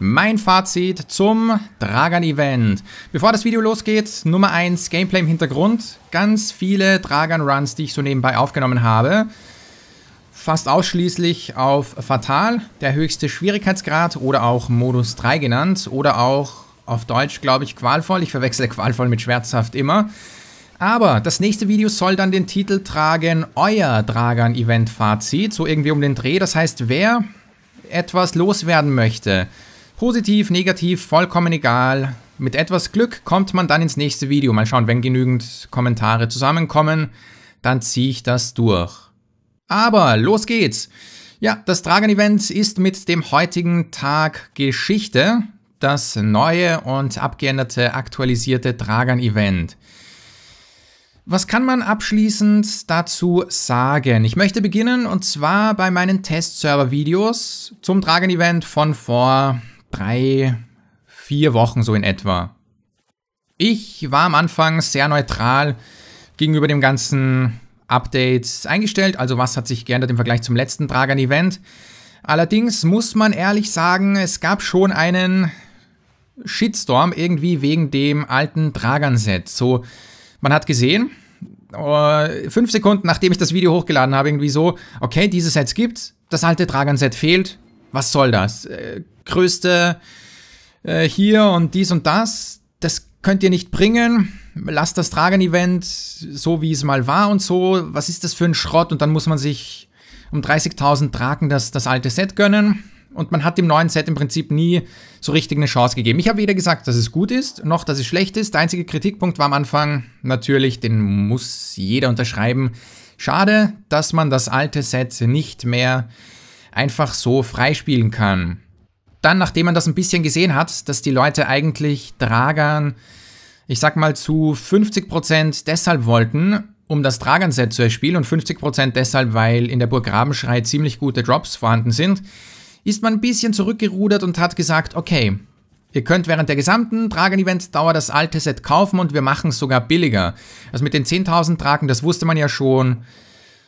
Mein Fazit zum dragon event Bevor das Video losgeht, Nummer 1 Gameplay im Hintergrund. Ganz viele dragon runs die ich so nebenbei aufgenommen habe. Fast ausschließlich auf Fatal, der höchste Schwierigkeitsgrad oder auch Modus 3 genannt oder auch auf Deutsch, glaube ich, qualvoll. Ich verwechsle qualvoll mit schmerzhaft immer. Aber das nächste Video soll dann den Titel tragen, euer dragon event fazit so irgendwie um den Dreh. Das heißt, wer etwas loswerden möchte, Positiv, negativ, vollkommen egal. Mit etwas Glück kommt man dann ins nächste Video. Mal schauen, wenn genügend Kommentare zusammenkommen, dann ziehe ich das durch. Aber los geht's! Ja, das Dragon-Event ist mit dem heutigen Tag Geschichte. Das neue und abgeänderte, aktualisierte Dragon-Event. Was kann man abschließend dazu sagen? Ich möchte beginnen und zwar bei meinen Testserver-Videos zum Dragon-Event von vor drei, vier Wochen so in etwa. Ich war am Anfang sehr neutral gegenüber dem ganzen Update eingestellt, also was hat sich geändert im Vergleich zum letzten Dragon Event. Allerdings muss man ehrlich sagen, es gab schon einen Shitstorm irgendwie wegen dem alten Dragon-Set. So, man hat gesehen, äh, fünf Sekunden nachdem ich das Video hochgeladen habe, irgendwie so, okay, diese Sets gibt's, das alte Dragon-Set fehlt, was soll das? Äh, größte äh, hier und dies und das, das könnt ihr nicht bringen. Lasst das Dragon-Event so, wie es mal war und so. Was ist das für ein Schrott? Und dann muss man sich um 30.000 Draken das, das alte Set gönnen. Und man hat dem neuen Set im Prinzip nie so richtig eine Chance gegeben. Ich habe weder gesagt, dass es gut ist, noch dass es schlecht ist. Der einzige Kritikpunkt war am Anfang natürlich, den muss jeder unterschreiben. Schade, dass man das alte Set nicht mehr einfach so freispielen kann dann, nachdem man das ein bisschen gesehen hat, dass die Leute eigentlich Dragan, ich sag mal, zu 50% deshalb wollten, um das Dragan-Set zu erspielen und 50% deshalb, weil in der Burg Rabenschrei ziemlich gute Drops vorhanden sind, ist man ein bisschen zurückgerudert und hat gesagt, okay, ihr könnt während der gesamten Dragan-Event-Dauer das alte Set kaufen und wir machen es sogar billiger. Also mit den 10.000 Dragen, das wusste man ja schon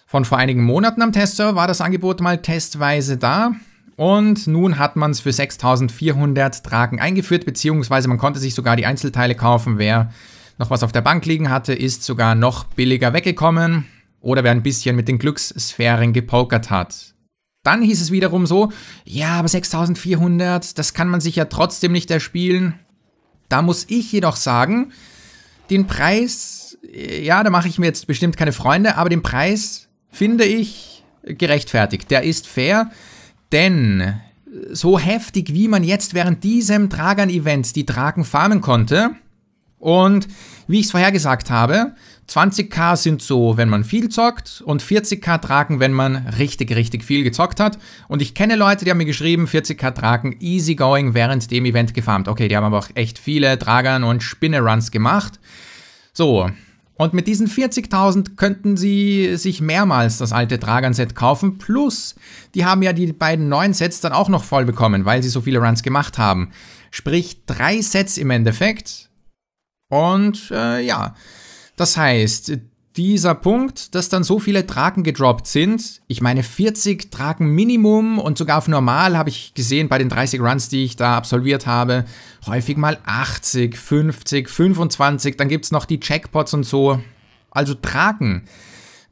von vor einigen Monaten am Testserver, war das Angebot mal testweise da. Und nun hat man es für 6400 Draken eingeführt, beziehungsweise man konnte sich sogar die Einzelteile kaufen. Wer noch was auf der Bank liegen hatte, ist sogar noch billiger weggekommen. Oder wer ein bisschen mit den Glückssphären gepokert hat. Dann hieß es wiederum so, ja, aber 6400, das kann man sich ja trotzdem nicht erspielen. Da muss ich jedoch sagen, den Preis, äh, ja, da mache ich mir jetzt bestimmt keine Freunde, aber den Preis finde ich gerechtfertigt. Der ist fair. Denn so heftig, wie man jetzt während diesem Dragan-Event die Drachen farmen konnte, und wie ich es vorher gesagt habe, 20k sind so, wenn man viel zockt und 40k Draken, wenn man richtig, richtig viel gezockt hat. Und ich kenne Leute, die haben mir geschrieben, 40k Draken easygoing während dem Event gefarmt. Okay, die haben aber auch echt viele Dragan und Spinneruns gemacht. So, und mit diesen 40.000 könnten sie sich mehrmals das alte Dragan-Set kaufen, plus die haben ja die beiden neuen Sets dann auch noch voll bekommen, weil sie so viele Runs gemacht haben. Sprich, drei Sets im Endeffekt. Und äh, ja, das heißt, dieser Punkt, dass dann so viele Draken gedroppt sind. Ich meine 40 Draken Minimum und sogar auf normal habe ich gesehen bei den 30 Runs, die ich da absolviert habe, häufig mal 80, 50, 25, dann gibt es noch die Jackpots und so. Also Draken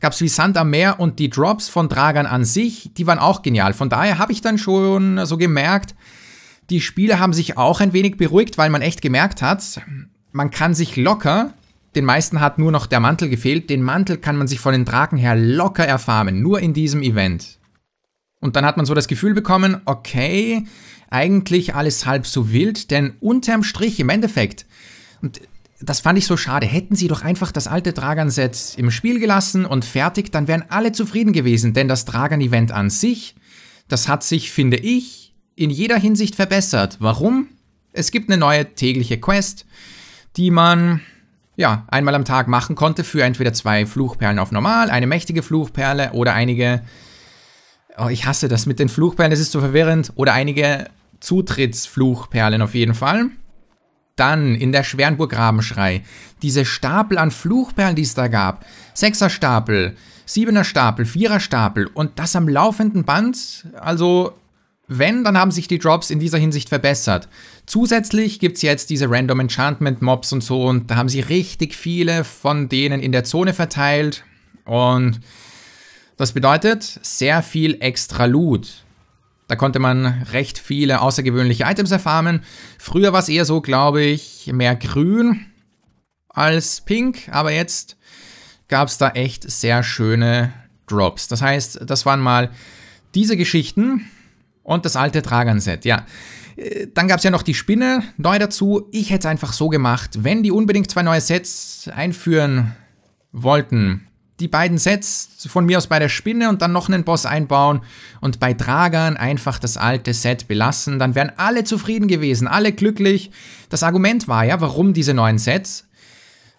gab es wie Sand am Meer und die Drops von Dragan an sich, die waren auch genial. Von daher habe ich dann schon so gemerkt, die Spieler haben sich auch ein wenig beruhigt, weil man echt gemerkt hat, man kann sich locker den meisten hat nur noch der Mantel gefehlt. Den Mantel kann man sich von den Draken her locker erfarmen, nur in diesem Event. Und dann hat man so das Gefühl bekommen, okay, eigentlich alles halb so wild, denn unterm Strich im Endeffekt, und das fand ich so schade, hätten sie doch einfach das alte Dragan-Set im Spiel gelassen und fertig, dann wären alle zufrieden gewesen, denn das Dragan-Event an sich, das hat sich, finde ich, in jeder Hinsicht verbessert. Warum? Es gibt eine neue tägliche Quest, die man ja, einmal am Tag machen konnte für entweder zwei Fluchperlen auf normal, eine mächtige Fluchperle oder einige. Oh, ich hasse das mit den Fluchperlen, das ist so verwirrend. Oder einige Zutrittsfluchperlen auf jeden Fall. Dann in der schwernburg Rabenschrei. Diese Stapel an Fluchperlen, die es da gab. Sechser Stapel, Siebener Stapel, Vierer Stapel und das am laufenden Band. Also wenn, dann haben sich die Drops in dieser Hinsicht verbessert. Zusätzlich gibt es jetzt diese Random Enchantment Mobs und so und da haben sie richtig viele von denen in der Zone verteilt und das bedeutet sehr viel extra Loot. Da konnte man recht viele außergewöhnliche Items erfahren. Früher war es eher so, glaube ich, mehr grün als pink, aber jetzt gab es da echt sehr schöne Drops. Das heißt, das waren mal diese Geschichten. Und das alte tragern set ja. Äh, dann gab es ja noch die Spinne neu dazu. Ich hätte es einfach so gemacht, wenn die unbedingt zwei neue Sets einführen wollten. Die beiden Sets von mir aus bei der Spinne und dann noch einen Boss einbauen und bei Tragern einfach das alte Set belassen, dann wären alle zufrieden gewesen, alle glücklich. Das Argument war ja, warum diese neuen Sets?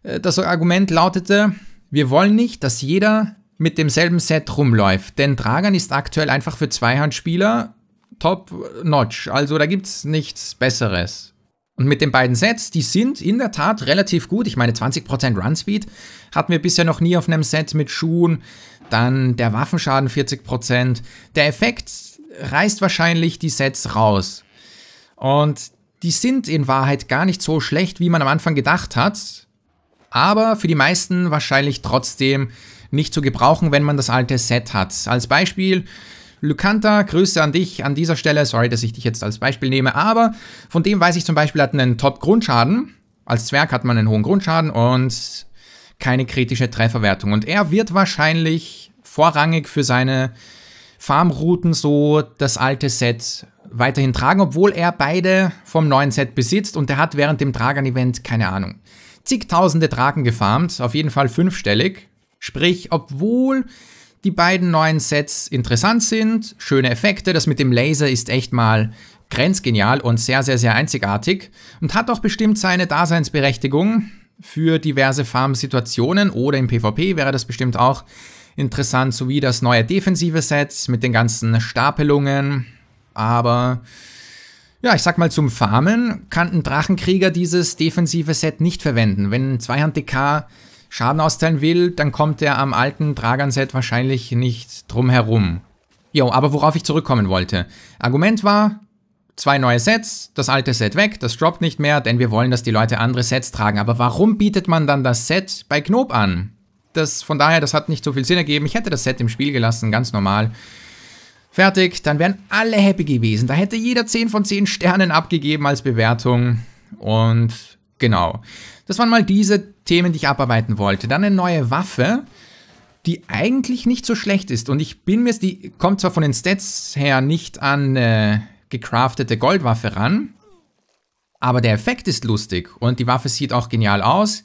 Äh, das Argument lautete, wir wollen nicht, dass jeder mit demselben Set rumläuft, denn Dragan ist aktuell einfach für Zweihandspieler top notch. Also da gibt es nichts Besseres. Und mit den beiden Sets, die sind in der Tat relativ gut. Ich meine, 20% Run Speed hatten wir bisher noch nie auf einem Set mit Schuhen. Dann der Waffenschaden 40%. Der Effekt reißt wahrscheinlich die Sets raus. Und die sind in Wahrheit gar nicht so schlecht, wie man am Anfang gedacht hat. Aber für die meisten wahrscheinlich trotzdem nicht zu gebrauchen, wenn man das alte Set hat. Als Beispiel Lucanta, Grüße an dich an dieser Stelle. Sorry, dass ich dich jetzt als Beispiel nehme, aber von dem weiß ich zum Beispiel, hat einen Top-Grundschaden. Als Zwerg hat man einen hohen Grundschaden und keine kritische Trefferwertung. Und er wird wahrscheinlich vorrangig für seine Farmrouten so das alte Set weiterhin tragen, obwohl er beide vom neuen Set besitzt und er hat während dem Dragan-Event, keine Ahnung, zigtausende Draken gefarmt, auf jeden Fall fünfstellig. Sprich, obwohl die beiden neuen Sets interessant sind, schöne Effekte. Das mit dem Laser ist echt mal grenzgenial und sehr, sehr, sehr einzigartig und hat auch bestimmt seine Daseinsberechtigung für diverse Farmsituationen oder im PvP wäre das bestimmt auch interessant, sowie das neue defensive Set mit den ganzen Stapelungen. Aber ja, ich sag mal, zum Farmen kann ein Drachenkrieger dieses defensive Set nicht verwenden. Wenn ein Zweihand-DK Schaden austeilen will, dann kommt er am alten Dragan-Set wahrscheinlich nicht drum herum. Jo, aber worauf ich zurückkommen wollte. Argument war, zwei neue Sets, das alte Set weg, das droppt nicht mehr, denn wir wollen, dass die Leute andere Sets tragen. Aber warum bietet man dann das Set bei Knob an? Das, von daher, das hat nicht so viel Sinn ergeben. Ich hätte das Set im Spiel gelassen, ganz normal. Fertig, dann wären alle happy gewesen. Da hätte jeder 10 von 10 Sternen abgegeben als Bewertung. Und genau. Das waren mal diese Themen, die ich abarbeiten wollte. Dann eine neue Waffe, die eigentlich nicht so schlecht ist. Und ich bin mir, die kommt zwar von den Stats her nicht an äh, gecraftete Goldwaffe ran, aber der Effekt ist lustig und die Waffe sieht auch genial aus.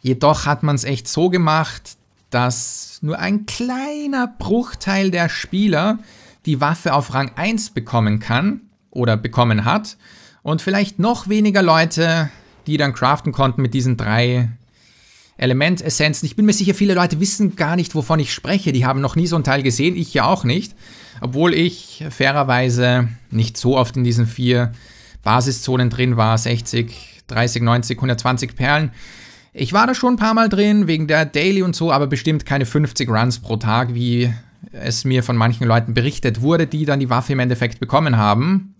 Jedoch hat man es echt so gemacht, dass nur ein kleiner Bruchteil der Spieler die Waffe auf Rang 1 bekommen kann oder bekommen hat und vielleicht noch weniger Leute, die dann craften konnten mit diesen drei Elementessenzen. Ich bin mir sicher, viele Leute wissen gar nicht, wovon ich spreche. Die haben noch nie so ein Teil gesehen, ich ja auch nicht. Obwohl ich fairerweise nicht so oft in diesen vier Basiszonen drin war, 60, 30, 90, 120 Perlen. Ich war da schon ein paar Mal drin, wegen der Daily und so, aber bestimmt keine 50 Runs pro Tag, wie es mir von manchen Leuten berichtet wurde, die dann die Waffe im Endeffekt bekommen haben.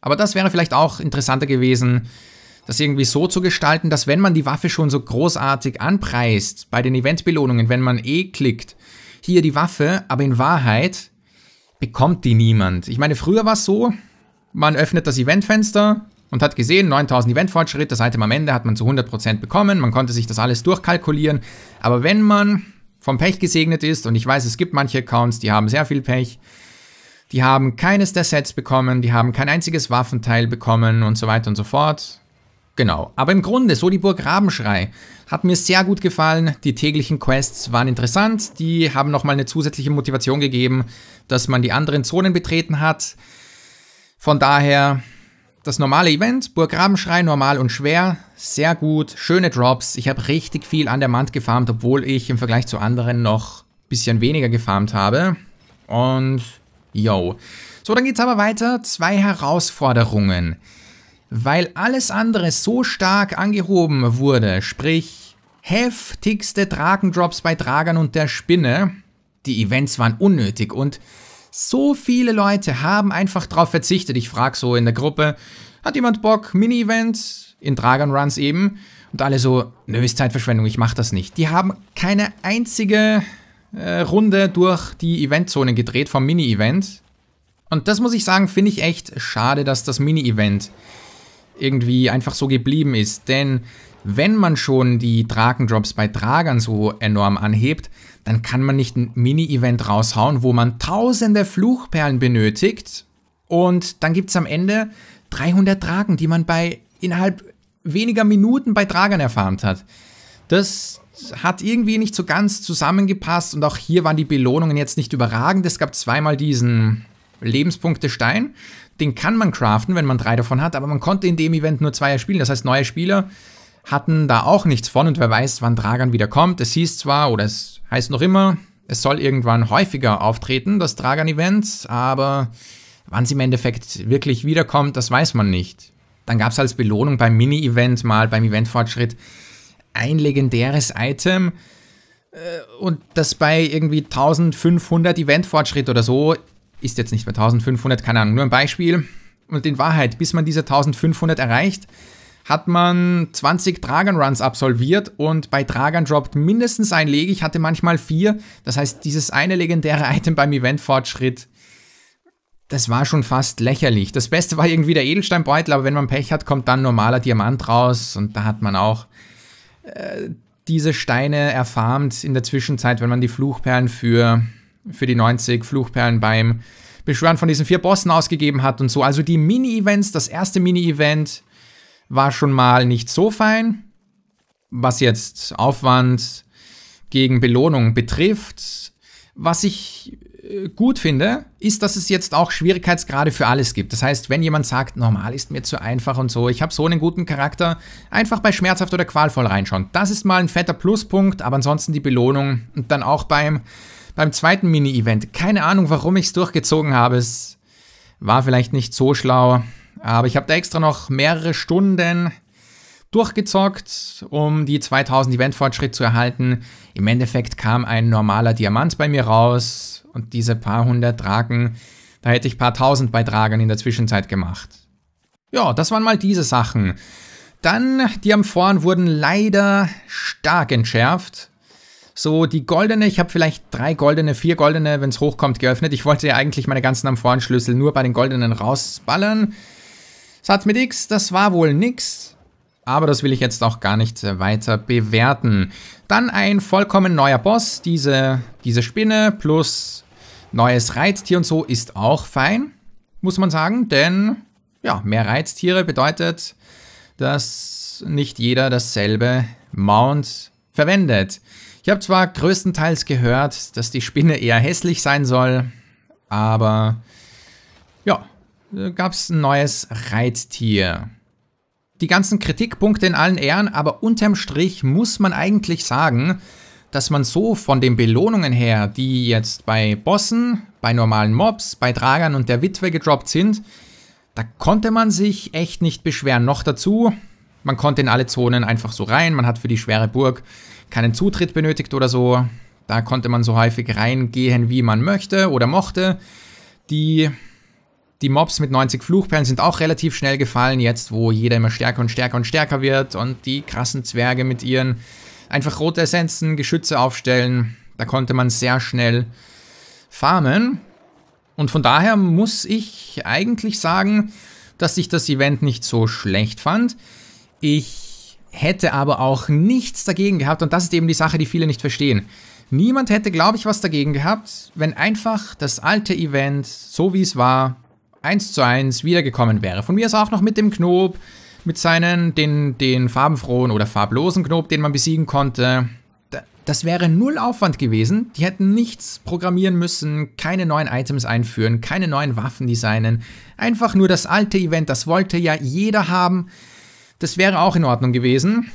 Aber das wäre vielleicht auch interessanter gewesen, das irgendwie so zu gestalten, dass wenn man die Waffe schon so großartig anpreist bei den Eventbelohnungen, wenn man eh klickt, hier die Waffe, aber in Wahrheit bekommt die niemand. Ich meine, früher war es so, man öffnet das Eventfenster und hat gesehen, 9000 Eventfortschritt, das Item am Ende hat man zu 100% bekommen, man konnte sich das alles durchkalkulieren, aber wenn man vom Pech gesegnet ist, und ich weiß, es gibt manche Accounts, die haben sehr viel Pech, die haben keines der Sets bekommen, die haben kein einziges Waffenteil bekommen und so weiter und so fort, Genau, aber im Grunde, so die Burg Rabenschrei, hat mir sehr gut gefallen. Die täglichen Quests waren interessant, die haben nochmal eine zusätzliche Motivation gegeben, dass man die anderen Zonen betreten hat. Von daher, das normale Event, Burg Rabenschrei, normal und schwer, sehr gut, schöne Drops. Ich habe richtig viel an der Mand gefarmt, obwohl ich im Vergleich zu anderen noch ein bisschen weniger gefarmt habe. Und yo. So, dann geht's aber weiter. Zwei Herausforderungen weil alles andere so stark angehoben wurde, sprich heftigste Drakendrops bei Dragern und der Spinne. Die Events waren unnötig und so viele Leute haben einfach drauf verzichtet. Ich frage so in der Gruppe, hat jemand Bock, mini events In Dragon Runs eben. Und alle so, nö, ist Zeitverschwendung, ich mach das nicht. Die haben keine einzige äh, Runde durch die Eventzone gedreht vom Mini-Event. Und das muss ich sagen, finde ich echt schade, dass das Mini-Event irgendwie einfach so geblieben ist. Denn wenn man schon die Drakendrops bei Dragern so enorm anhebt, dann kann man nicht ein Mini-Event raushauen, wo man tausende Fluchperlen benötigt. Und dann gibt es am Ende 300 Draken, die man bei innerhalb weniger Minuten bei Dragern erfarmt hat. Das hat irgendwie nicht so ganz zusammengepasst und auch hier waren die Belohnungen jetzt nicht überragend. Es gab zweimal diesen Lebenspunkte Stein. Den kann man craften, wenn man drei davon hat, aber man konnte in dem Event nur zwei erspielen. Das heißt, neue Spieler hatten da auch nichts von und wer weiß, wann Dragan wieder kommt. Es hieß zwar, oder es heißt noch immer, es soll irgendwann häufiger auftreten, das Dragan-Event, aber wann es im Endeffekt wirklich wiederkommt, das weiß man nicht. Dann gab es als Belohnung beim Mini-Event mal, beim Eventfortschritt, ein legendäres Item äh, und das bei irgendwie 1500 Eventfortschritt oder so ist jetzt nicht mehr 1500, keine Ahnung, nur ein Beispiel. Und in Wahrheit, bis man diese 1500 erreicht, hat man 20 Dragon-Runs absolviert und bei Dragon droppt mindestens ein Leg. Ich hatte manchmal vier. Das heißt, dieses eine legendäre Item beim Eventfortschritt, das war schon fast lächerlich. Das Beste war irgendwie der Edelsteinbeutel, aber wenn man Pech hat, kommt dann normaler Diamant raus und da hat man auch äh, diese Steine erfarmt in der Zwischenzeit, wenn man die Fluchperlen für für die 90 Fluchperlen beim Beschwören von diesen vier Bossen ausgegeben hat und so. Also die Mini-Events, das erste Mini-Event war schon mal nicht so fein, was jetzt Aufwand gegen Belohnung betrifft. Was ich äh, gut finde, ist, dass es jetzt auch Schwierigkeitsgrade für alles gibt. Das heißt, wenn jemand sagt, normal ist mir zu einfach und so, ich habe so einen guten Charakter, einfach bei schmerzhaft oder qualvoll reinschauen. Das ist mal ein fetter Pluspunkt, aber ansonsten die Belohnung und dann auch beim beim zweiten Mini-Event. Keine Ahnung, warum ich es durchgezogen habe. Es war vielleicht nicht so schlau. Aber ich habe da extra noch mehrere Stunden durchgezockt, um die 2000 Event-Fortschritt zu erhalten. Im Endeffekt kam ein normaler Diamant bei mir raus und diese paar hundert Draken, da hätte ich paar tausend bei Dragern in der Zwischenzeit gemacht. Ja, das waren mal diese Sachen. Dann, die Amphoren wurden leider stark entschärft so die goldene, ich habe vielleicht drei goldene, vier goldene, wenn es hochkommt, geöffnet. Ich wollte ja eigentlich meine ganzen Amphorenschlüssel nur bei den goldenen rausballern. Satz mit X, das war wohl nix. Aber das will ich jetzt auch gar nicht äh, weiter bewerten. Dann ein vollkommen neuer Boss, diese, diese Spinne plus neues Reittier und so ist auch fein, muss man sagen. Denn ja, mehr Reittiere bedeutet, dass nicht jeder dasselbe Mount verwendet. Ich habe zwar größtenteils gehört, dass die Spinne eher hässlich sein soll, aber ja, gab es ein neues Reittier. Die ganzen Kritikpunkte in allen Ehren, aber unterm Strich muss man eigentlich sagen, dass man so von den Belohnungen her, die jetzt bei Bossen, bei normalen Mobs, bei Dragern und der Witwe gedroppt sind, da konnte man sich echt nicht beschweren. Noch dazu, man konnte in alle Zonen einfach so rein, man hat für die schwere Burg keinen Zutritt benötigt oder so. Da konnte man so häufig reingehen, wie man möchte oder mochte. Die, die Mobs mit 90 Fluchperlen sind auch relativ schnell gefallen, jetzt wo jeder immer stärker und stärker und stärker wird und die krassen Zwerge mit ihren einfach rote Essenzen, Geschütze aufstellen. Da konnte man sehr schnell farmen. Und von daher muss ich eigentlich sagen, dass ich das Event nicht so schlecht fand. Ich hätte aber auch nichts dagegen gehabt und das ist eben die Sache, die viele nicht verstehen. Niemand hätte, glaube ich, was dagegen gehabt, wenn einfach das alte Event, so wie es war, eins zu eins wiedergekommen wäre. Von mir aus auch noch mit dem Knob, mit seinen, den, den farbenfrohen oder farblosen Knob, den man besiegen konnte. Das wäre null Aufwand gewesen. Die hätten nichts programmieren müssen, keine neuen Items einführen, keine neuen Waffen designen. Einfach nur das alte Event, das wollte ja jeder haben. Das wäre auch in Ordnung gewesen.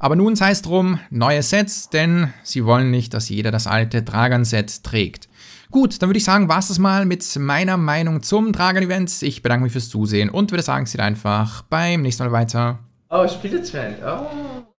Aber nun sei es drum, neue Sets, denn sie wollen nicht, dass jeder das alte Dragon-Set trägt. Gut, dann würde ich sagen, war es das mal mit meiner Meinung zum Dragon-Event. Ich bedanke mich fürs Zusehen und würde sagen, es geht einfach beim nächsten Mal weiter. Oh, Spielezwang. Oh.